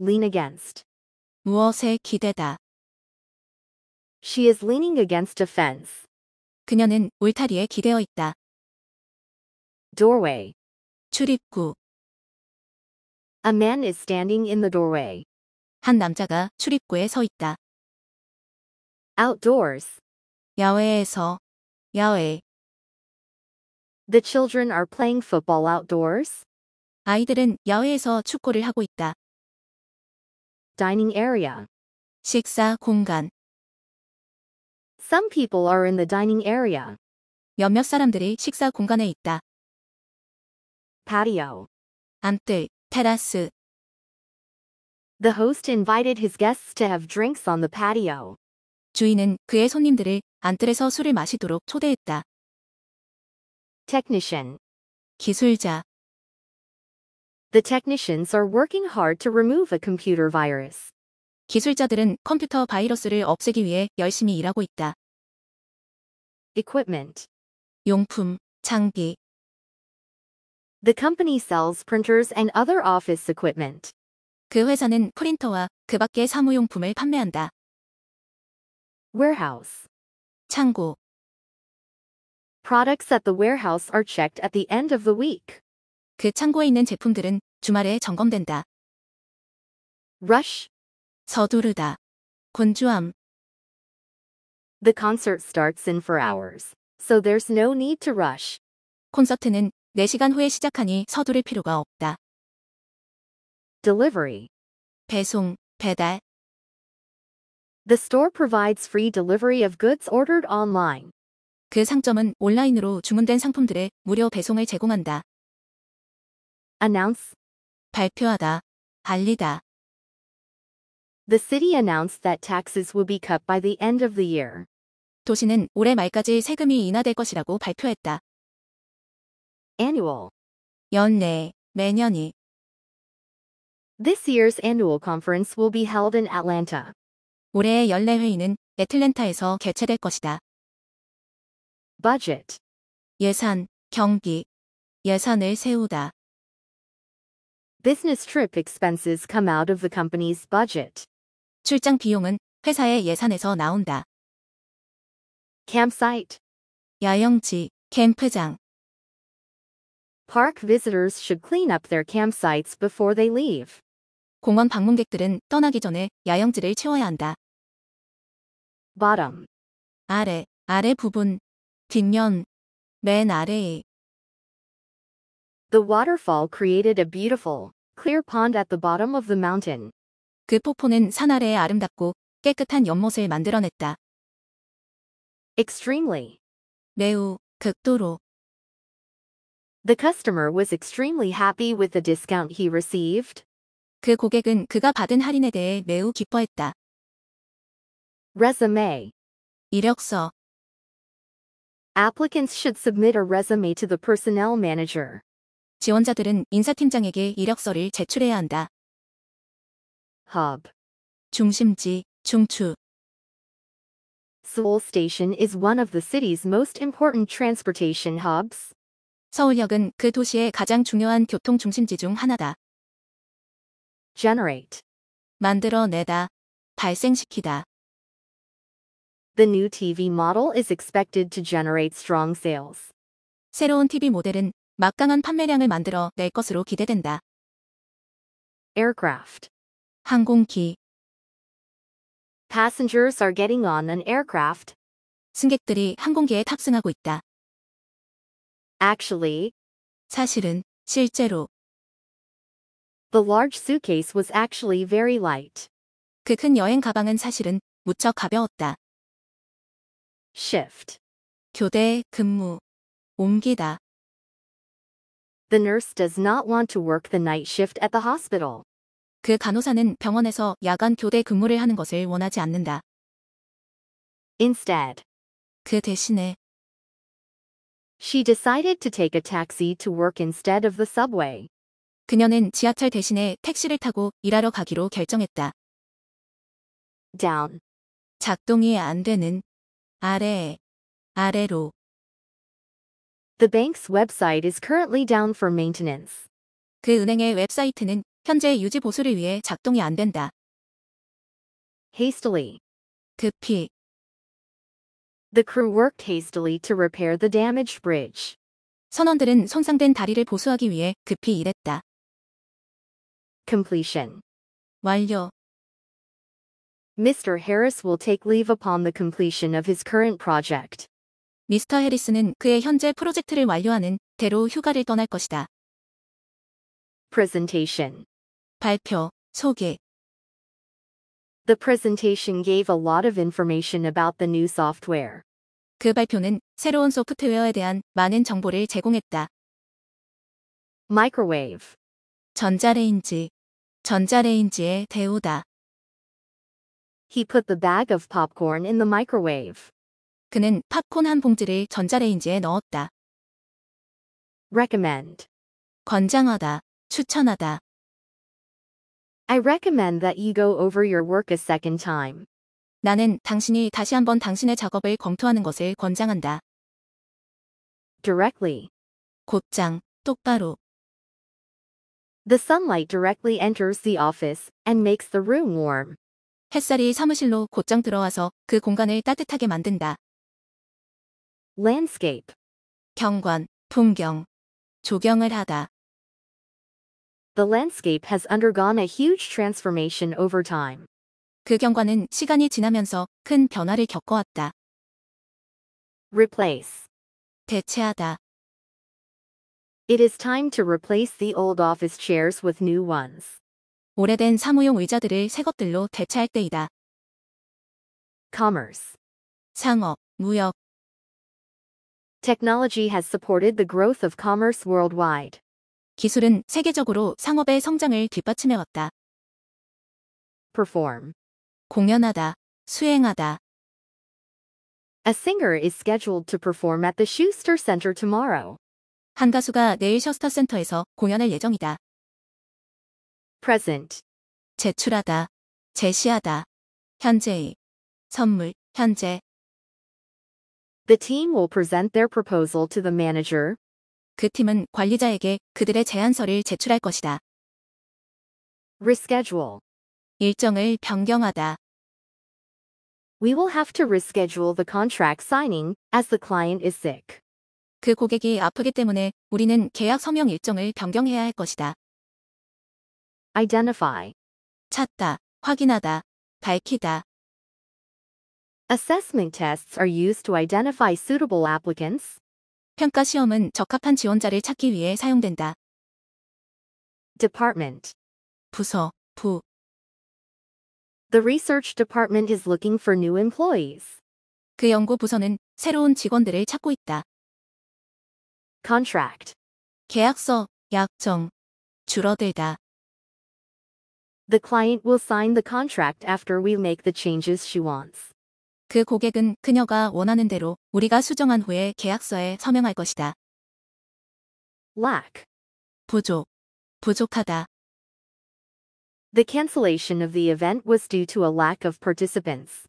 lean against. 무엇에 기대다. She is leaning against a fence. 그녀는 울타리에 기대어 있다. doorway. 출입구. A man is standing in the doorway. 한 남자가 출입구에 서 있다. outdoors. 야외에서. 야외. The children are playing football outdoors. 아이들은 야외에서 축구를 하고 있다. dining area. 식사 공간. Some people are in the dining area. 몇몇 사람들이 식사 공간에 있다. patio. 안뜰, 테라스. The host invited his guests to have drinks on the patio. 주인은 그의 손님들을 안뜰에서 술을 마시도록 초대했다. technician. 기술자. The technicians are working hard to remove a computer virus. 기술자들은 컴퓨터 바이러스를 없애기 위해 열심히 일하고 있다. Equipment. 용품, 장비. The company sells printers and other office equipment. 그 회사는 프린터와 그 밖의 사무용품을 판매한다. Warehouse. 창고. Products at the warehouse are checked at the end of the week. 그 창고에 있는 제품들은 주말에 점검된다. rush 서두르다 건조함 The concert starts in four hours, so there's no need to rush. 콘서트는 4시간 후에 시작하니 서두를 필요가 없다. Delivery 배송, 배달 The store provides free delivery of goods ordered online. 그 상점은 온라인으로 주문된 상품들의 무료 배송을 제공한다. announce 발표하다, 알리다. The city announced that taxes will be cut by the end of the year. 도시는 올해 말까지 세금이 인하될 것이라고 발표했다. Annual 연내, 매년이. This year's annual conference will be held in Atlanta. 올해의 연례 회의는 애틀랜타에서 개최될 것이다. Budget 예산, 경기, 예산을 세우다. business trip expenses come out of the company's budget. 출장 비용은 회사의 예산에서 나온다. Campsite 야영지, 캠프장 Park visitors should clean up their campsites before they leave. 공원 방문객들은 떠나기 전에 야영지를 치워야 한다. Bottom 아래, 아래 부분, 뒷면, 맨 아래에 The waterfall created a beautiful, clear pond at the bottom of the mountain. 그 폭포는 산 아래에 아름답고 깨끗한 연못을 만들어냈다. Extremely. 매우 극도로. The customer was extremely happy with the discount he received. 그 고객은 그가 받은 할인에 대해 매우 기뻐했다. Resume. 이력서. Applicants should submit a resume to the personnel manager. 지원자들은 인사팀장에게 이력서를 제출해야 한다. Hub. 중심지, 중추. Seoul Station is one of the city's most important transportation hubs. 서울역은 그 도시의 가장 중요한 교통 중심지 중 하나다. Generate. 만들어내다. 발생시키다. The new TV model is expected to generate strong sales. 새로운 TV 모델은 막강한 판매량을 만들어 낼 것으로 기대된다. aircraft 항공기 Passengers are getting on an aircraft. 승객들이 항공기에 탑승하고 있다. Actually, 사실은 실제로 the large suitcase was actually very light. 그 큰 여행 가방은 사실은 무척 가벼웠다. Shift 교대 근무 옮기다 The nurse does not want to work the night shift at the hospital. 그 간호사는 병원에서 야간 교대 근무를 하는 것을 원하지 않는다. Instead, 그 대신에 she decided to take a taxi to work instead of the subway. 그녀는 지하철 대신에 택시를 타고 일하러 가기로 결정했다. Down. 작동이 안 되는 아래 아래로 The bank's website is currently down for maintenance. 그 은행의 웹사이트는 현재 유지 보수를 위해 작동이 안 된다. Hastily. 급히. The crew worked hastily to repair the damaged bridge. 선원들은 손상된 다리를 보수하기 위해 급히 일했다. Completion. 완료. Mr. Harris will take leave upon the completion of his current project. 미스터 해리스는 그의 현재 프로젝트를 완료하는 대로 휴가를 떠날 것이다. Presentation 발표, 소개 The presentation gave a lot of information about the new software. 그 발표는 새로운 소프트웨어에 대한 많은 정보를 제공했다. Microwave 전자레인지 전자레인지의 대우다. He put the bag of popcorn in the microwave. 그는 팝콘 한 봉지를 전자레인지에 넣었다. recommend 권장하다, 추천하다. I recommend that you go over your work a second time. 나는 당신이 다시 한번 당신의 작업을 검토하는 것을 권장한다. directly 곧장, 똑바로. The sunlight directly enters the office and makes the room warm. 햇살이 사무실로 곧장 들어와서 그 공간을 따뜻하게 만든다. landscape 경관, 풍경, 조경을 하다. The landscape has undergone a huge transformation over time. 그 경관은 시간이 지나면서 큰 변화를 겪어왔다. Replace 대체하다. It is time to replace the old office chairs with new ones. 오래된 사무용 의자들을 새 것들로 대체할 때이다. Commerce 상업, 무역, Technology has supported the growth of commerce worldwide. 기술은 세계적으로 상업의 성장을 뒷받침해 왔다. Perform. 공연하다, 수행하다. A singer is scheduled to perform at the Schuster Center tomorrow. 한 가수가 내일 셔스터 센터에서 공연할 예정이다. Present. 제출하다, 제시하다. 현재의 선물, 현재. The team will present their proposal to the manager. 그 팀은 관리자에게 그들의 제안서를 제출할 것이다. Reschedule. 일정을 변경하다. We will have to reschedule the contract signing as the client is sick. 그 고객이 아프기 때문에 우리는 계약 서명 일정을 변경해야 할 것이다. Identify. 찾다, 확인하다, 밝히다. Assessment tests are used to identify suitable applicants. 평가 시험은 적합한 지원자를 찾기 위해 사용된다. Department 부서, 부 The research department is looking for new employees. 그 연구 부서는 새로운 직원들을 찾고 있다. Contract 계약서, 약정 줄어들다. The client will sign the contract after we make the changes she wants. 그 고객은 그녀가 원하는 대로 우리가 수정한 후에 계약서에 서명할 것이다. lack 부족, 부족하다. The cancellation of the event was due to a lack of participants.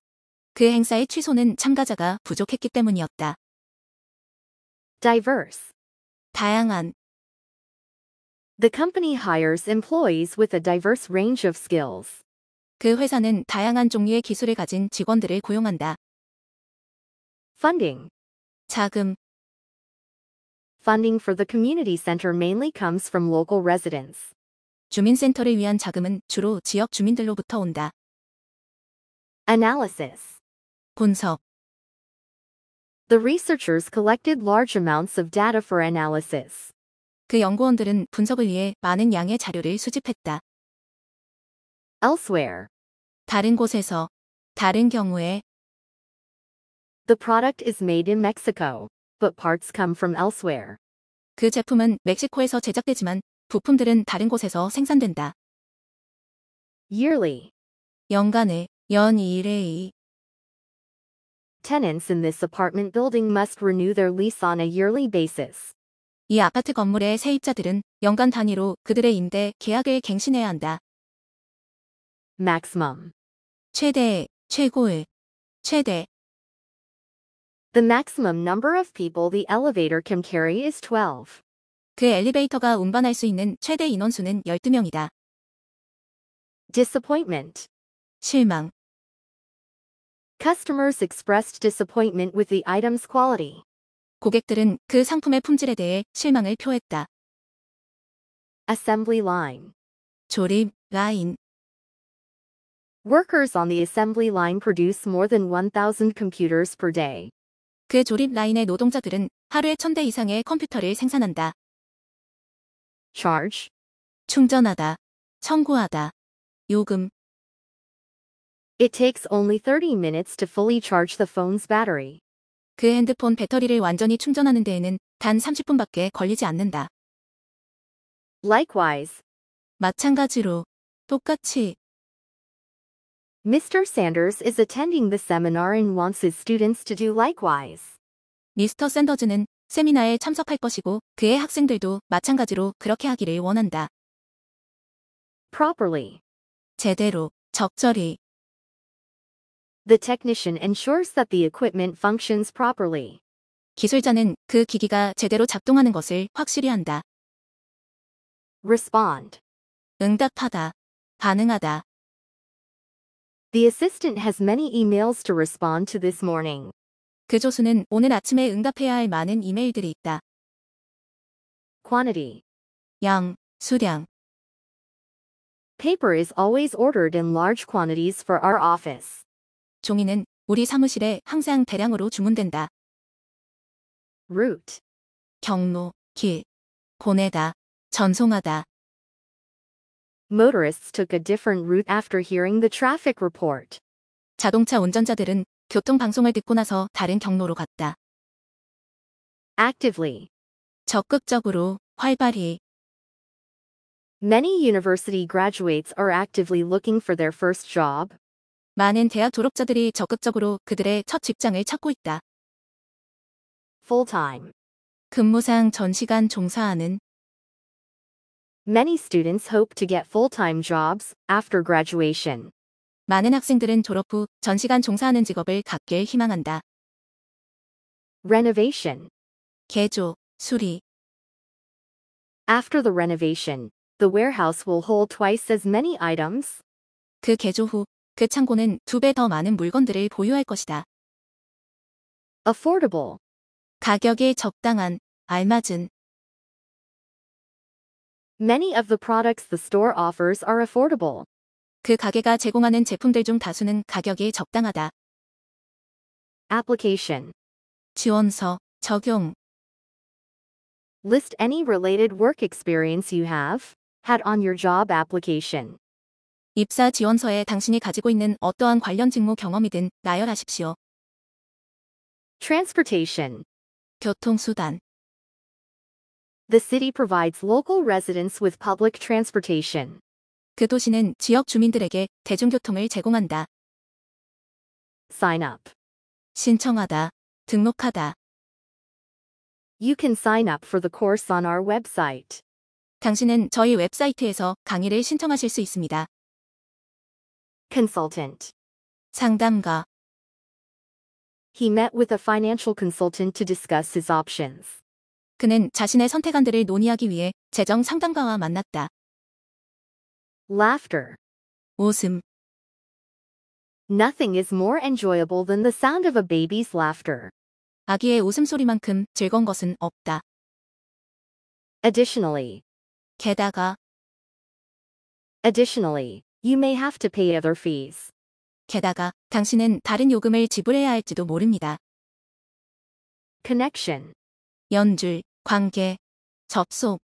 그 행사의 취소는 참가자가 부족했기 때문이었다. Diverse. 다양한 The company hires employees with a diverse range of skills. 그 회사는 다양한 종류의 기술을 가진 직원들을 고용한다. Funding. 자금. Funding for the community center mainly comes from local residents. 주민센터를 위한 자금은 주로 지역 주민들로부터 온다. Analysis. 분석. The researchers collected large amounts of data for analysis. 그 연구원들은 분석을 위해 많은 양의 자료를 수집했다. elsewhere. 다른 곳에서, 다른 경우에 The product is made in Mexico, but parts come from elsewhere. 그 제품은 멕시코에서 제작되지만 부품들은 다른 곳에서 생산된다. Yearly. 연간에, 연 1회의 Tenants in this apartment building must renew their lease on a yearly basis. 이 아파트 건물의 세입자들은 연간 단위로 그들의 임대 계약을 갱신해야 한다. maximum. 최대, 최고의, 최대. The maximum number of people the elevator can carry is 12. 그 엘리베이터가 운반할 수 있는 최대 인원수는 12명이다. Disappointment. 실망. Customers expressed disappointment with the item's quality. 고객들은 그 상품의 품질에 대해 실망을 표했다. Assembly line. 조립 라인. Workers on the assembly line produce more than 1,000 computers per day. 그 조립 라인의 노동자들은 하루에 1000대 이상의 컴퓨터를 생산한다. charge 충전하다, 청구하다, 요금 It takes only 30 minutes to fully charge the phone's battery. 그 핸드폰 배터리를 완전히 충전하는 데에는 단 30분밖에 걸리지 않는다. Likewise, 마찬가지로, 똑같이, Mr. Sanders is attending the seminar and wants his students to do likewise. 미스터 샌더즈는 세미나에 참석할 것이고 그의 학생들도 마찬가지로 그렇게 하기를 원한다. Properly. 제대로, 적절히. The technician ensures that the equipment functions properly. 기술자는 그 기기가 제대로 작동하는 것을 확실히 한다. Respond. 응답하다, 반응하다. The assistant has many emails to respond to this morning. 그 조수는 오늘 아침에 응답해야 할 많은 이메일들이 있다. Quantity. 양, 수량. Paper is always ordered in large quantities for our office. 종이는 우리 사무실에 항상 대량으로 주문된다. Route. 경로, 길. 보내다, 전송하다. Motorists took a different route after hearing the traffic report. 자동차 운전자들은 교통 방송을 듣고 나서 다른 경로로 갔다. Actively. 적극적으로, 활발히. Many university graduates are actively looking for their first job. 많은 대학 졸업자들이 적극적으로 그들의 첫 직장을 찾고 있다. Full time. 근무상 전시간 종사하는 Many students hope to get full-time jobs after graduation. 많은 학생들은 졸업 후 전시간 종사하는 직업을 갖길 희망한다. Renovation. 개조, 수리. After the renovation, the warehouse will hold twice as many items. 그 개조 후 그 창고는 두 배 더 많은 물건들을 보유할 것이다. Affordable. 가격에 적당한, 알맞은. Many of the products the store offers are affordable. 그 가게가 제공하는 제품들 중 다수는 가격이 적당하다. Application 지원서 적용 List any related work experience you have had on your job application. 입사 지원서에 당신이 가지고 있는 어떠한 관련 직무 경험이든 나열하십시오. Transportation 교통수단 The city provides local residents with public transportation. 그 도시는 지역 주민들에게 대중교통을 제공한다. Sign up. 신청하다, 등록하다. You can sign up for the course on our website. 당신은 저희 웹사이트에서 강의를 신청하실 수 있습니다. Consultant. 상담가. He met with a financial consultant to discuss his options. 그는 자신의 선택안들을 논의하기 위해 재정 상담가와 만났다. Laughter. 웃음. Nothing is more enjoyable than the sound of a baby's laughter. 아기의 웃음소리만큼 즐거운 것은 없다. Additionally. 게다가 Additionally, you may have to pay other fees. 게다가 당신은 다른 요금을 지불해야 할지도 모릅니다. Connection. 연줄 관계, 접속.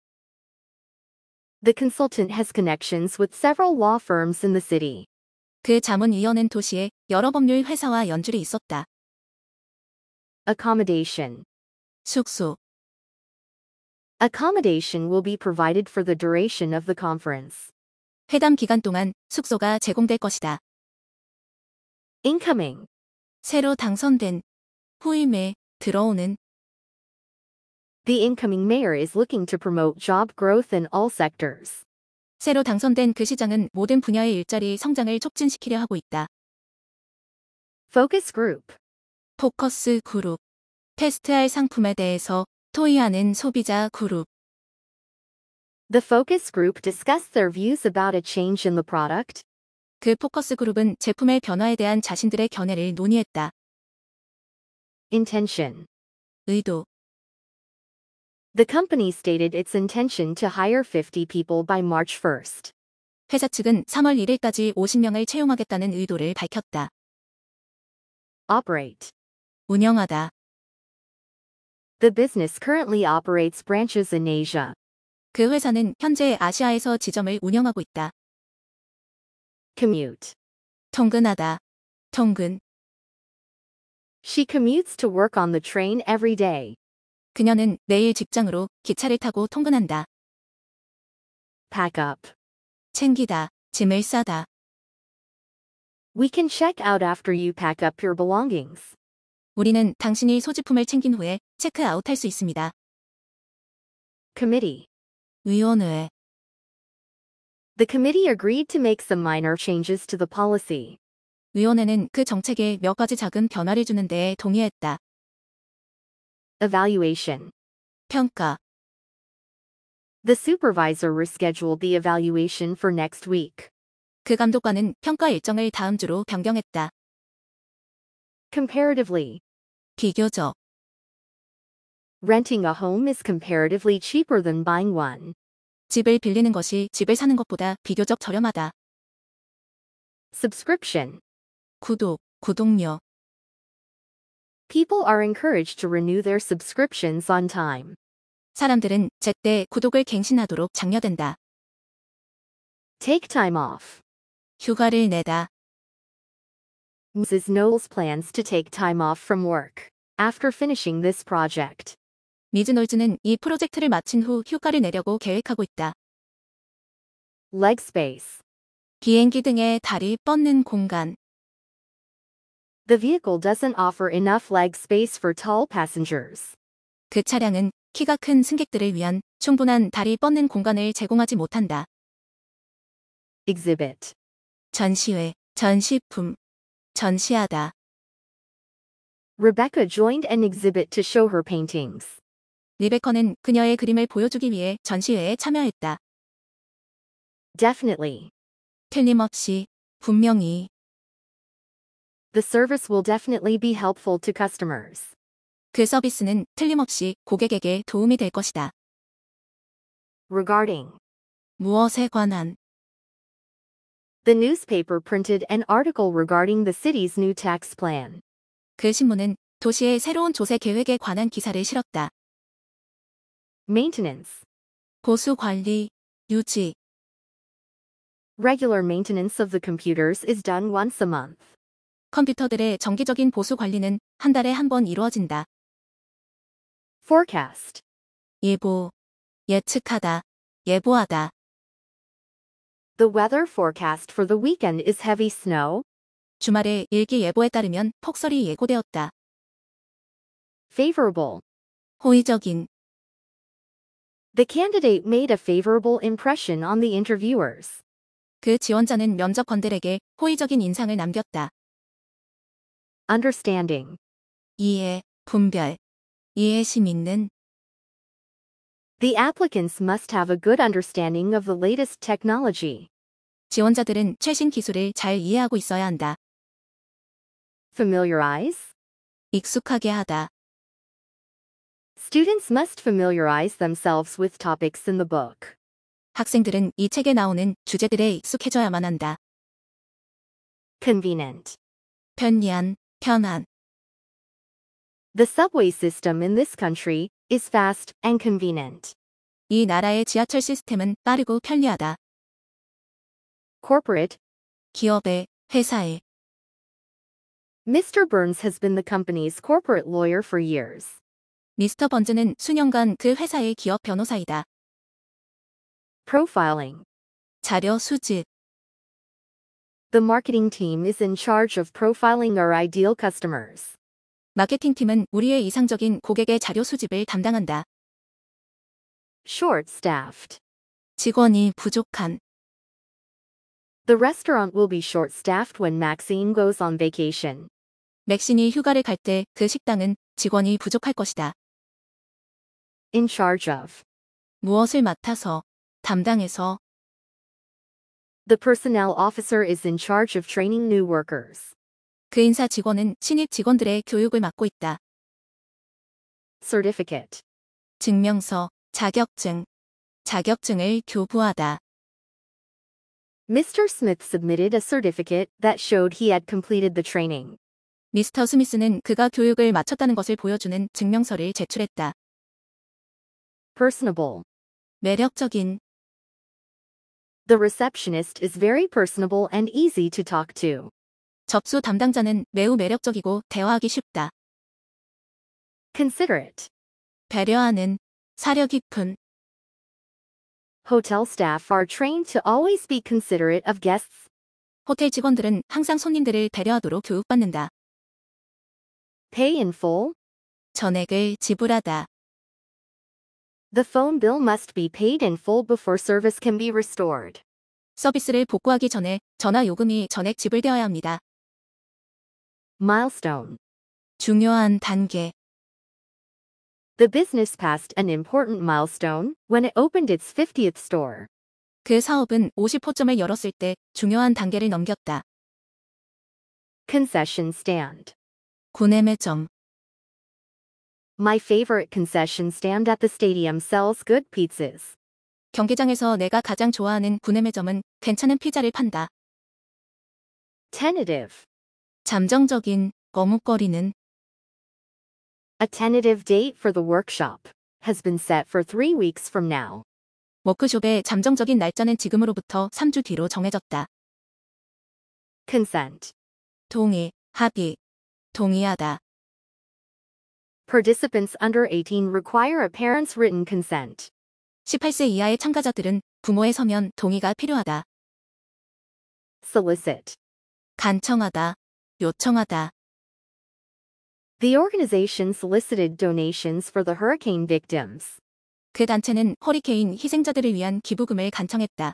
The consultant has connections with several law firms in the city. 그 자문위원은 도시에 여러 법률 회사와 연줄이 있었다. Accommodation. 숙소. Accommodation will be provided for the duration of the conference. 회담 기간 동안 숙소가 제공될 것이다. Incoming. 새로 당선된 후임에 들어오는 The incoming mayor is looking to promote job growth in all sectors. 새로 당선된 그 시장은 모든 분야의 일자리 성장을 촉진시키려 하고 있다. Focus Group 포커스 그룹 테스트할 상품에 대해서 토의하는 소비자 그룹 The focus group discussed their views about a change in the product. 그 포커스 그룹은 제품의 변화에 대한 자신들의 견해를 논의했다. Intention 의도 The company stated its intention to hire 50 people by March 1st. 회사 측은 3월 1일까지 50명을 채용하겠다는 의도를 밝혔다. Operate. 운영하다. The business currently operates branches in Asia. 그 회사는 현재 아시아에서 지점을 운영하고 있다. Commute. 통근하다. 통근. She commutes to work on the train every day. 그녀는 매일 직장으로 기차를 타고 통근한다. pack up. 챙기다, 짐을 싸다. We can check out after you pack up your belongings. 우리는 당신이 소지품을 챙긴 후에 체크아웃할 수 있습니다. Committee. 위원회. The committee agreed to make some minor changes to the policy. 위원회는 그 정책에 몇 가지 작은 변화를 주는 데에 동의했다. Evaluation. 평가. The supervisor rescheduled the evaluation for next week. 그 감독관은 평가 일정을 다음 주로 변경했다. Comparatively. 비교적. Renting a home is comparatively cheaper than buying one. 집을 빌리는 것이 집을 사는 것보다 비교적 저렴하다. Subscription. 구독, 구독료. People are encouraged to renew their subscriptions on time. 사람들은 제때 구독을 갱신하도록 장려된다. Take time off. 휴가를 내다. Mrs. Knowles plans to take time off from work after finishing this project. 미즈 놀즈는 이 프로젝트를 마친 후 휴가를 내려고 계획하고 있다. Leg space. 비행기 등의 다리 뻗는 공간. The vehicle doesn't offer enough leg space for tall passengers. 그 차량은 키가 큰 승객들을 위한 충분한 다리 뻗는 공간을 제공하지 못한다. Exhibit. 전시회, 전시품, 전시하다. Rebecca joined an exhibit to show her paintings. 리베커는 그녀의 그림을 보여주기 위해 전시회에 참여했다. Definitely. 틀림없이, 분명히. the service will definitely be helpful to customers. 그 서비스는 틀림없이 고객에게 도움이 될 것이다. Regarding 무엇에 관한 The newspaper printed an article regarding the city's new tax plan. 그 신문은 도시의 새로운 조세 계획에 관한 기사를 실었다. Maintenance 보수 관리, 유지 Regular maintenance of the computers is done once a month. 컴퓨터들의 정기적인 보수 관리는 한 달에 한 번 이루어진다. forecast 예보 예측하다 예보하다 The weather forecast for the weekend is heavy snow. 주말에 일기 예보에 따르면 폭설이 예고되었다. favorable 호의적인 The candidate made a favorable impression on the interviewers. 그 지원자는 면접관들에게 호의적인 인상을 남겼다. understanding. 이해, 분별, 이해심 있는 The applicants must have a good understanding of the latest technology. 지원자들은 최신 기술을 잘 이해하고 있어야 한다. Familiarize? 익숙하게 하다. Students must familiarize themselves with topics in the book. 학생들은 이 책에 나오는 주제들에 익숙해져야만 한다. Convenient. 편리한 Canon. The subway system in this country is fast and convenient. 이 나라의 지하철 시스템은 빠르고 편리하다. Corporate 기업의 회사의 Mr. Burns has been the company's corporate lawyer for years. Mr. Burns는 수년간 그 회사의 기업 변호사이다. Profiling 자료 수집 The marketing team is in charge of profiling our ideal customers. 마케팅팀은 우리의 이상적인 고객의 자료 수집을 담당한다. Short-staffed. 직원이 부족한. The restaurant will be short-staffed when Maxine goes on vacation. 맥신이 휴가를 갈 때 그 식당은 직원이 부족할 것이다. In charge of. 무엇을 맡아서, 담당해서. The personnel officer is in charge of training new workers. 그 인사 직원은 신입 직원들의 교육을 맡고 있다. Certificate. 증명서, 자격증. 자격증을 교부하다. Mr. Smith submitted a certificate that showed he had completed the training. 미스터 스미스는 그가 교육을 마쳤다는 것을 보여주는 증명서를 제출했다. Personable. 매력적인, The receptionist is very personable and easy to talk to. 접수 담당자는 매우 매력적이고 대화하기 쉽다. Considerate. 배려하는, 사려 깊은. Hotel staff are trained to always be considerate of guests. 호텔 직원들은 항상 손님들을 배려하도록 교육받는다. Pay in full. 전액을 지불하다. The phone bill must be paid in full before service can be restored. 서비스를 복구하기 전에 전화 요금이 전액 지불되어야 합니다. Milestone. 중요한 단계. The business passed an important milestone when it opened its 50th store. 그 사업은 50호점을 열었을 때 중요한 단계를 넘겼다. Concession stand. 구내매점. My favorite concession stand at the stadium sells good pizzas. 경기장에서 내가 가장 좋아하는 구내매점은 괜찮은 피자를 판다. Tentative. 잠정적인 거뭇거리는 A tentative date for the workshop has been set for three weeks from now. 워크숍의 잠정적인 날짜는 지금으로부터 3주 뒤로 정해졌다. Consent. 동의, 합의, 동의하다. participants under 18 require a parent's written consent. 18세 이하의 참가자들은 부모의 서면 동의가 필요하다. solicit 간청하다, 요청하다. The organization solicited donations for the hurricane victims. 그 단체는 허리케인 희생자들을 위한 기부금을 간청했다.